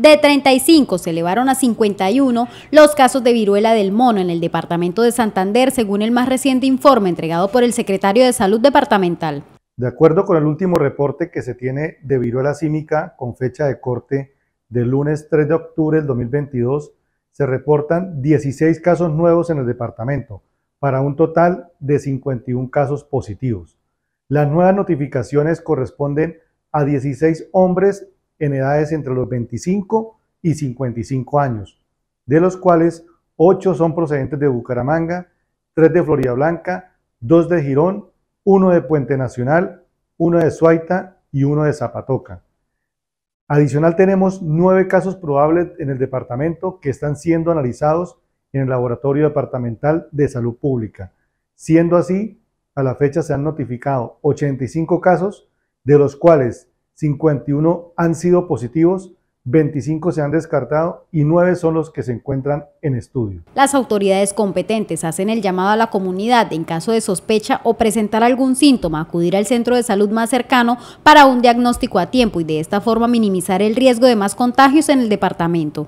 De 35 se elevaron a 51 los casos de viruela del mono en el departamento de Santander, según el más reciente informe entregado por el secretario de Salud Departamental. De acuerdo con el último reporte que se tiene de viruela símica con fecha de corte del lunes 3 de octubre del 2022, se reportan 16 casos nuevos en el departamento, para un total de 51 casos positivos. Las nuevas notificaciones corresponden a 16 hombres en edades entre los 25 y 55 años, de los cuales 8 son procedentes de Bucaramanga, 3 de Florida Blanca, 2 de Girón, 1 de Puente Nacional, 1 de Suaita y 1 de Zapatoca. Adicional tenemos 9 casos probables en el departamento que están siendo analizados en el Laboratorio Departamental de Salud Pública. Siendo así, a la fecha se han notificado 85 casos, de los cuales 51 han sido positivos, 25 se han descartado y 9 son los que se encuentran en estudio. Las autoridades competentes hacen el llamado a la comunidad en caso de sospecha o presentar algún síntoma, acudir al centro de salud más cercano para un diagnóstico a tiempo y de esta forma minimizar el riesgo de más contagios en el departamento.